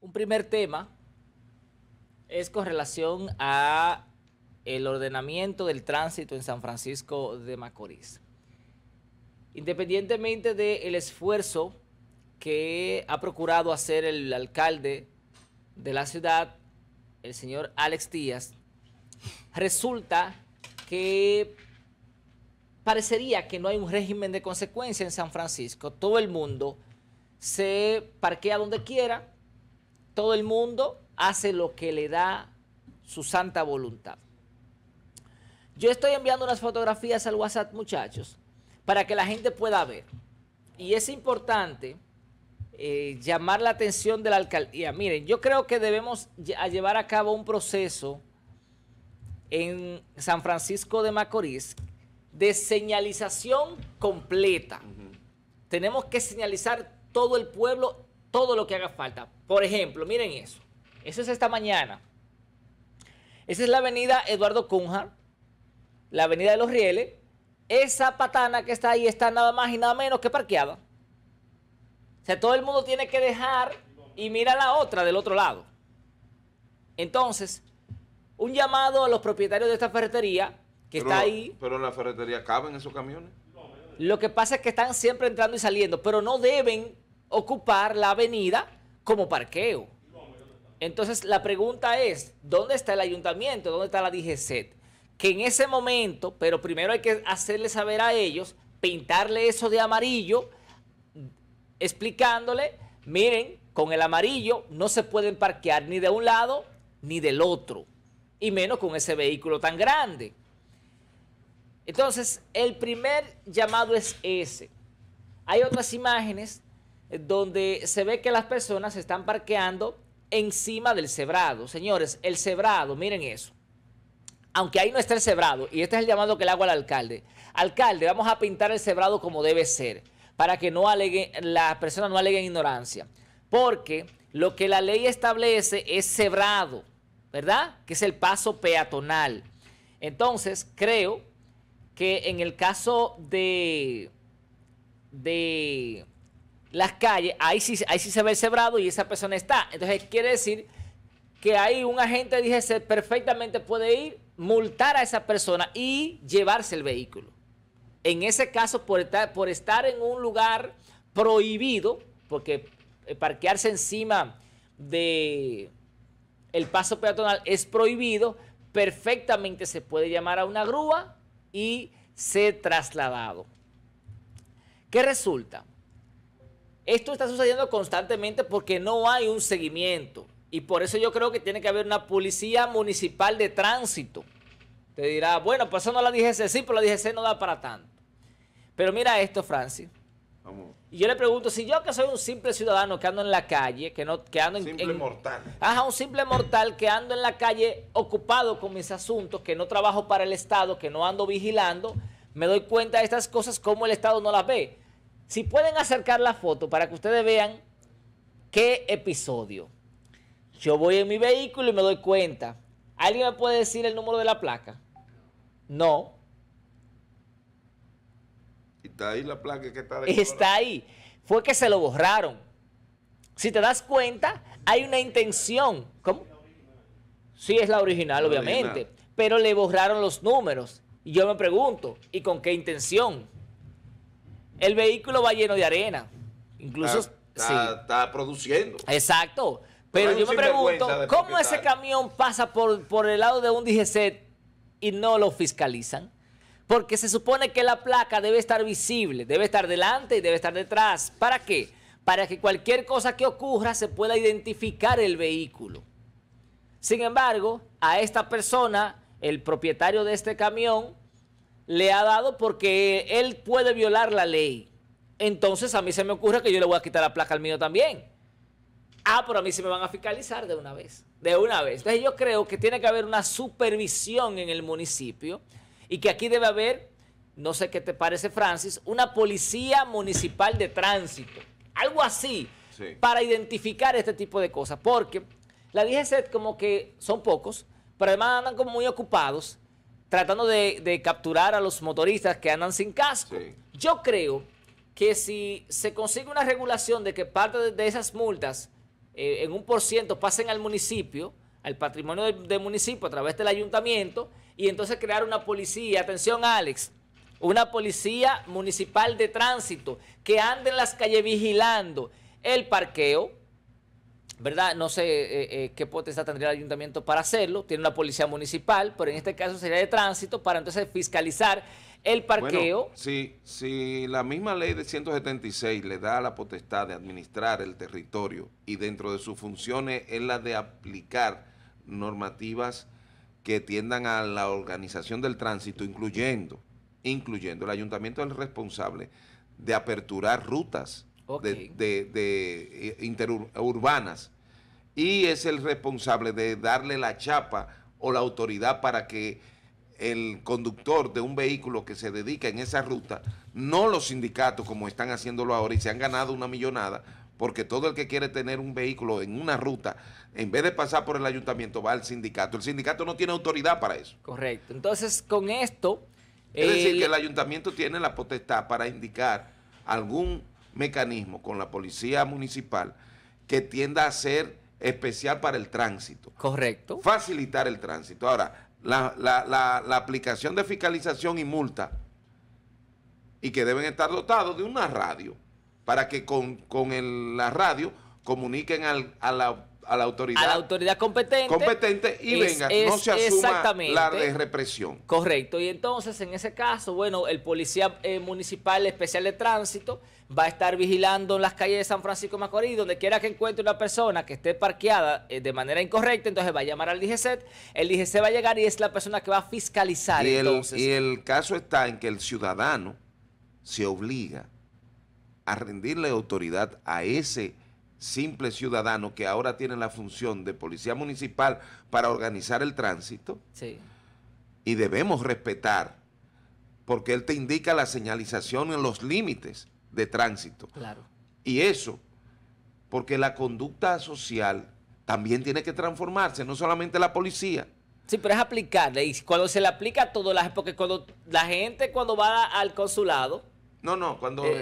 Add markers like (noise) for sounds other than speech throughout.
Un primer tema es con relación a el ordenamiento del tránsito en San Francisco de Macorís. Independientemente del el esfuerzo que ha procurado hacer el alcalde de la ciudad, el señor Alex Díaz, resulta que parecería que no hay un régimen de consecuencia en San Francisco. Todo el mundo se parquea donde quiera, todo el mundo hace lo que le da su santa voluntad. Yo estoy enviando unas fotografías al WhatsApp, muchachos, para que la gente pueda ver. Y es importante eh, llamar la atención de la alcaldía. Miren, yo creo que debemos llevar a cabo un proceso en San Francisco de Macorís de señalización completa. Tenemos que señalizar todo el pueblo todo lo que haga falta. Por ejemplo, miren eso. Eso es esta mañana. Esa es la avenida Eduardo Cunha, la avenida de los Rieles. Esa patana que está ahí está nada más y nada menos que parqueada. O sea, todo el mundo tiene que dejar y mira la otra del otro lado. Entonces, un llamado a los propietarios de esta ferretería que está ahí. Pero en la ferretería caben esos camiones. Lo que pasa es que están siempre entrando y saliendo, pero no deben ocupar la avenida como parqueo. Entonces la pregunta es, ¿dónde está el ayuntamiento? ¿Dónde está la DGC? Que en ese momento, pero primero hay que hacerle saber a ellos, pintarle eso de amarillo, explicándole, miren, con el amarillo no se pueden parquear ni de un lado ni del otro, y menos con ese vehículo tan grande. Entonces, el primer llamado es ese. Hay otras imágenes donde se ve que las personas se están parqueando encima del cebrado. Señores, el cebrado, miren eso. Aunque ahí no esté el cebrado, y este es el llamado que le hago al alcalde. Alcalde, vamos a pintar el cebrado como debe ser, para que no aleguen, las personas no aleguen ignorancia. Porque lo que la ley establece es cebrado, ¿verdad? Que es el paso peatonal. Entonces, creo que en el caso de... de las calles, ahí sí, sí se ve el cebrado y esa persona está. Entonces quiere decir que ahí un agente dije perfectamente puede ir, multar a esa persona y llevarse el vehículo. En ese caso, por estar, por estar en un lugar prohibido, porque eh, parquearse encima de el paso peatonal es prohibido, perfectamente se puede llamar a una grúa y ser trasladado. ¿Qué resulta? Esto está sucediendo constantemente porque no hay un seguimiento. Y por eso yo creo que tiene que haber una policía municipal de tránsito. Te dirá, bueno, pues eso no la DGC, sí, pero la DGC no da para tanto. Pero mira esto, Francis. Y yo le pregunto, si yo que soy un simple ciudadano que ando en la calle, que no que ando en... Simple mortal. Ajá, un simple mortal que ando en la calle ocupado con mis asuntos, que no trabajo para el Estado, que no ando vigilando, me doy cuenta de estas cosas como el Estado no las ve. Si pueden acercar la foto para que ustedes vean qué episodio. Yo voy en mi vehículo y me doy cuenta. ¿Alguien me puede decir el número de la placa? No. Está ahí la placa que está de Está ahí. Fue que se lo borraron. Si te das cuenta, hay una intención. ¿Cómo? Sí, es la original, obviamente. Pero le borraron los números. Y yo me pregunto, ¿y con qué intención? el vehículo va lleno de arena. Incluso. Está, produciendo. Exacto. Pero yo me pregunto, ¿cómo ese camión pasa por, por el lado de un DGC y no lo fiscalizan? Porque se supone que la placa debe estar visible, debe estar delante y debe estar detrás. ¿Para qué? Para que cualquier cosa que ocurra se pueda identificar el vehículo. Sin embargo, a esta persona, el propietario de este camión, le ha dado porque él puede violar la ley. Entonces a mí se me ocurre que yo le voy a quitar la placa al mío también. Ah, pero a mí se me van a fiscalizar de una vez. De una vez. Entonces yo creo que tiene que haber una supervisión en el municipio y que aquí debe haber, no sé qué te parece Francis, una policía municipal de tránsito. Algo así. Para identificar este tipo de cosas. Porque la DGC como que son pocos, pero además andan como muy ocupados tratando de, capturar a los motoristas que andan sin casco. Yo creo que si se consigue una regulación de que parte de, esas multas eh, en un por ciento pasen al municipio, al patrimonio del, del, municipio a través del ayuntamiento, y entonces crear una policía, atención Alex, una policía municipal de tránsito que ande en las calles vigilando el parqueo, ¿verdad? No sé eh, eh, qué potestad tendría el ayuntamiento para hacerlo, tiene una policía municipal, pero en este caso sería de tránsito para entonces fiscalizar el parqueo. si, la misma ley de 176 le da la potestad de administrar el territorio y dentro de sus funciones es la de aplicar normativas que tiendan a la organización del tránsito, incluyendo, incluyendo el ayuntamiento es el responsable de aperturar rutas de, de, eh, interurbanas. Y es el responsable de darle la chapa o la autoridad para que el conductor de un vehículo que se dedica en esa ruta, no los sindicatos como están haciéndolo ahora y se han ganado una millonada, porque todo el que quiere tener un vehículo en una ruta, en vez de pasar por el ayuntamiento, va al sindicato. El sindicato no tiene autoridad para eso. Correcto. Entonces, con esto... Es decir, que el ayuntamiento tiene la potestad para indicar algún mecanismo con la policía municipal que tienda a ser especial para el tránsito. Correcto. Facilitar el tránsito. Ahora, la, aplicación de fiscalización y multa y que deben estar dotados de una radio para que con, la radio comuniquen al, a la a la autoridad, autoridad competente, competente y venga, no se asuma la de represión. Correcto, y entonces en ese caso, bueno, el policía eh, municipal especial de tránsito va a estar vigilando en las calles de San Francisco Macorís, donde quiera que encuentre una persona que esté parqueada eh, de manera incorrecta, entonces va a llamar al DGC, el DGC va a llegar y es la persona que va a fiscalizar. Y y el caso está en que el ciudadano se obliga a rendirle autoridad a ese simple ciudadano que ahora tiene la función de policía municipal para organizar el tránsito. Y debemos respetar, porque él te indica la señalización en los límites de tránsito. Claro. Y eso, porque la conducta social también tiene que transformarse, no solamente la policía. Sí, pero es aplicarle. Y cuando se le aplica a todo, porque cuando la gente cuando va al consulado, no, no, cuando, eh,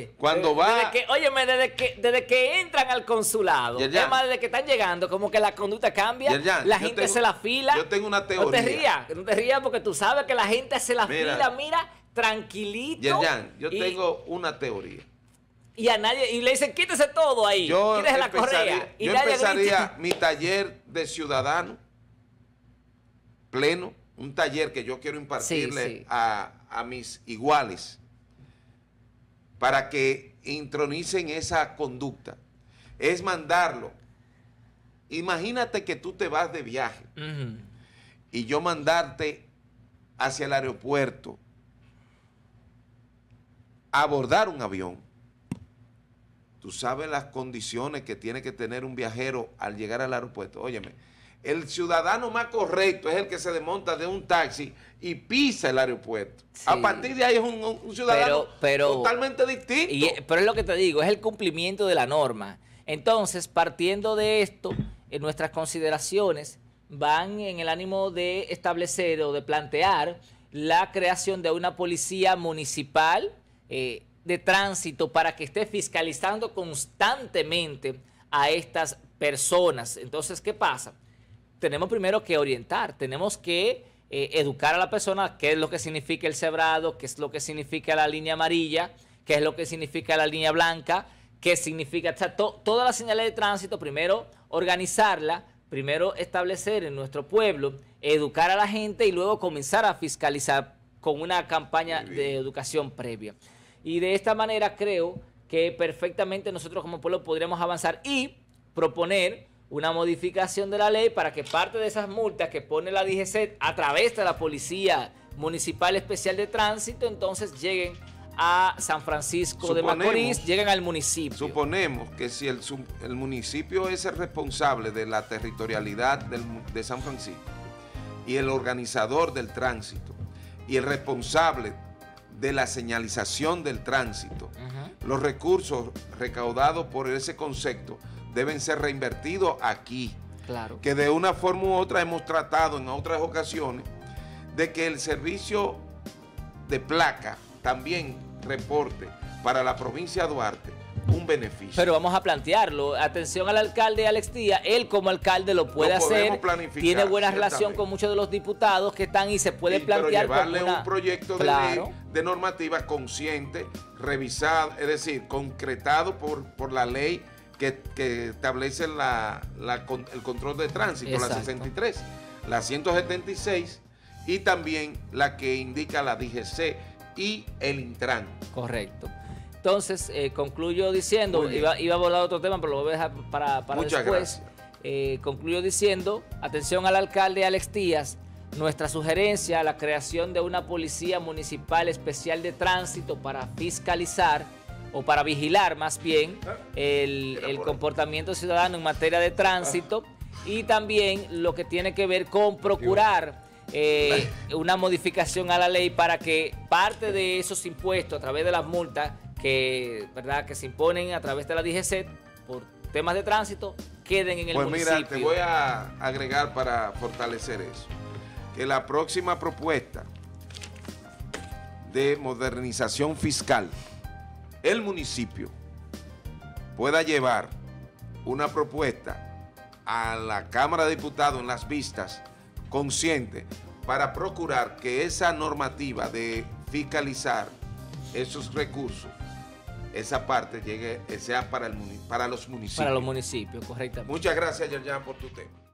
eh, cuando desde va... Que, óyeme, desde que, desde que entran al consulado, además desde que están llegando, como que la conducta cambia, la gente se la fila. Yo tengo una teoría. No te rías, no te rías porque tú sabes que la gente se la fila, mira, tranquilito. yo tengo una teoría. Y a nadie, y le dicen, quítese todo ahí, quítese la correa. yo empezaría (laughs) mi taller de ciudadano pleno, un taller que yo quiero impartirle A, a mis iguales para que intronicen esa conducta, es mandarlo. Imagínate que tú te vas de viaje y yo mandarte hacia el aeropuerto a abordar un avión. Tú sabes las condiciones que tiene que tener un viajero al llegar al aeropuerto. Óyeme, el ciudadano más correcto es el que se desmonta de un taxi y pisa el aeropuerto. A partir de ahí es un, ciudadano totalmente distinto. E, pero es lo que te digo, es el cumplimiento de la norma. Entonces, partiendo de esto, en eh, nuestras consideraciones van en el ánimo de establecer o de plantear la creación de una policía municipal eh, de tránsito para que esté fiscalizando constantemente a estas personas. Entonces, ¿qué pasa? tenemos primero que orientar, tenemos que eh, educar a la persona qué es lo que significa el cebrado, qué es lo que significa la línea amarilla, qué es lo que significa la línea blanca, qué significa, todas las señales de tránsito, primero organizarla, primero establecer en nuestro pueblo, educar a la gente y luego comenzar a fiscalizar con una campaña de educación previa. Y de esta manera creo que perfectamente nosotros como pueblo podríamos avanzar y proponer una modificación de la ley para que parte de esas multas que pone la DGC a través de la Policía Municipal Especial de Tránsito, entonces lleguen a San Francisco de Macorís, lleguen al municipio. Suponemos que si el, municipio es el responsable de la territorialidad de San Francisco y el organizador del tránsito y el responsable de la señalización del tránsito, los recursos recaudados por ese concepto deben ser reinvertidos aquí. Claro. Que de una forma u otra hemos tratado en otras ocasiones de que el servicio de placa también reporte para la provincia de Duarte un beneficio. Pero vamos a plantearlo. Atención al alcalde Alex Díaz. Él como alcalde lo puede hacer. Tiene buena relación con muchos de los diputados que están y se puede plantear. llevarle un proyecto de ley de normativa consciente, revisado, es decir, concretado por la ley que, establece el control de tránsito, la 63, la 176 y también la que indica la DGC y el Intran. Correcto. Entonces, eh, concluyo diciendo, iba, a volar otro tema, pero lo voy a dejar para, para Muchas después. Gracias. Eh, concluyo diciendo, atención al alcalde Alex Díaz, nuestra sugerencia, a la creación de una policía municipal especial de tránsito para fiscalizar o para vigilar más bien ah. el, comportamiento ciudadano en materia de tránsito ah. y también lo que tiene que ver con procurar eh, una modificación a la ley para que parte de esos impuestos a través de las multas que, ¿verdad? que se imponen a través de la DGC por temas de tránsito queden en el municipio. Pues mira, te voy a agregar para fortalecer eso. Que la próxima propuesta de modernización fiscal el municipio pueda llevar una propuesta a la Cámara de Diputados en las vistas consciente para procurar que esa normativa de fiscalizar esos recursos, esa parte llegue, sea para, el, para los municipios. Para los municipios, correctamente. Muchas gracias, Yerjan, por tu tema.